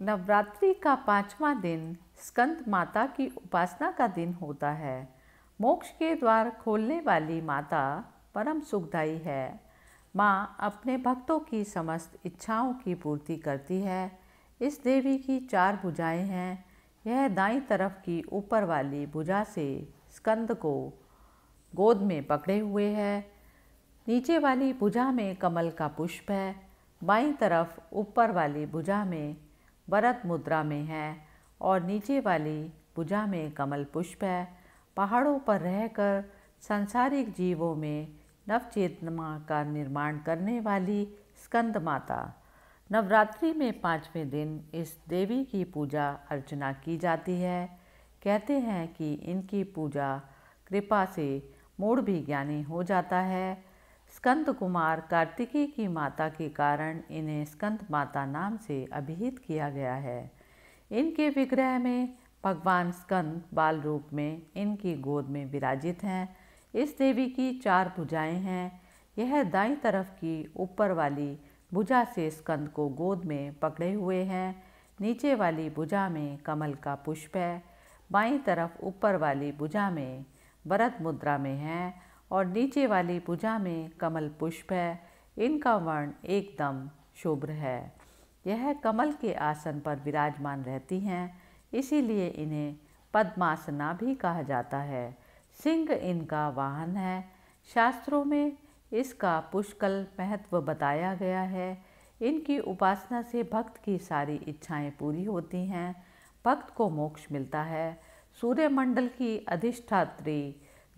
नवरात्रि का पांचवा दिन स्कंद माता की उपासना का दिन होता है मोक्ष के द्वार खोलने वाली माता परम सुखदाई है माँ अपने भक्तों की समस्त इच्छाओं की पूर्ति करती है इस देवी की चार भुजाएं हैं यह दाई तरफ की ऊपर वाली भुजा से स्कंद को गोद में पकड़े हुए है नीचे वाली भुजा में कमल का पुष्प है बाई तरफ ऊपर वाली भुजा में वरत मुद्रा में है और नीचे वाली भुजा में कमल पुष्प है पहाड़ों पर रहकर संसारिक जीवों में नवचेतना का निर्माण करने वाली स्कंद माता नवरात्रि में पाँचवें दिन इस देवी की पूजा अर्चना की जाती है कहते हैं कि इनकी पूजा कृपा से मूढ़ भी ज्ञानी हो जाता है स्कंद कुमार कार्तिकी की माता के कारण इन्हें स्कंद माता नाम से अभिहित किया गया है इनके विग्रह में भगवान स्कंद बाल रूप में इनकी गोद में विराजित हैं इस देवी की चार भुजाएं हैं यह दाई तरफ की ऊपर वाली भुजा से स्कंद को गोद में पकड़े हुए हैं नीचे वाली भुजा में कमल का पुष्प है बाई तरफ ऊपर वाली भुजा में वरत मुद्रा में है और नीचे वाली भुजा में कमल पुष्प है इनका वर्ण एकदम शुभ्र है यह कमल के आसन पर विराजमान रहती हैं इसीलिए इन्हें पद्मासना भी कहा जाता है सिंह इनका वाहन है शास्त्रों में इसका पुष्कल महत्व बताया गया है इनकी उपासना से भक्त की सारी इच्छाएं पूरी होती हैं भक्त को मोक्ष मिलता है सूर्यमंडल की अधिष्ठात्री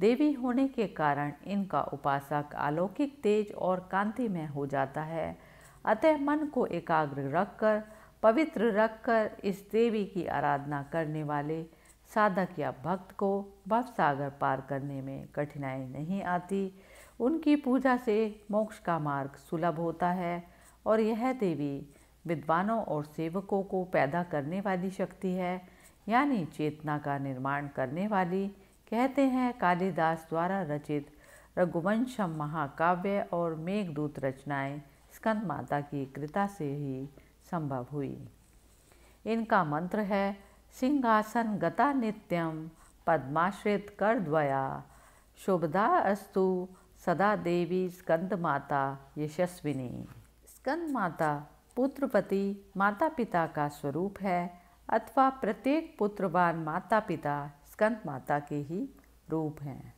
देवी होने के कारण इनका उपासक अलौकिक तेज और कांतिमय हो जाता है अतः मन को एकाग्र रखकर पवित्र रखकर इस देवी की आराधना करने वाले साधक या भक्त को भव सागर पार करने में कठिनाई नहीं आती उनकी पूजा से मोक्ष का मार्ग सुलभ होता है और यह देवी विद्वानों और सेवकों को पैदा करने वाली शक्ति है यानी चेतना का निर्माण करने वाली कहते हैं कालिदास द्वारा रचित रघुवंशम महाकाव्य और मेघदूत रचनाएं स्कंद माता की कृता से ही संभव हुई इनका मंत्र है सिंहासन गता नित्यम पद्माश्रित कर द्वया शुभदा अस्तु सदा देवी स्कंद माता यशस्विनी स्कंद माता पुत्रपति माता पिता का स्वरूप है अथवा प्रत्येक पुत्रवान माता पिता स्कंद माता के ही रूप हैं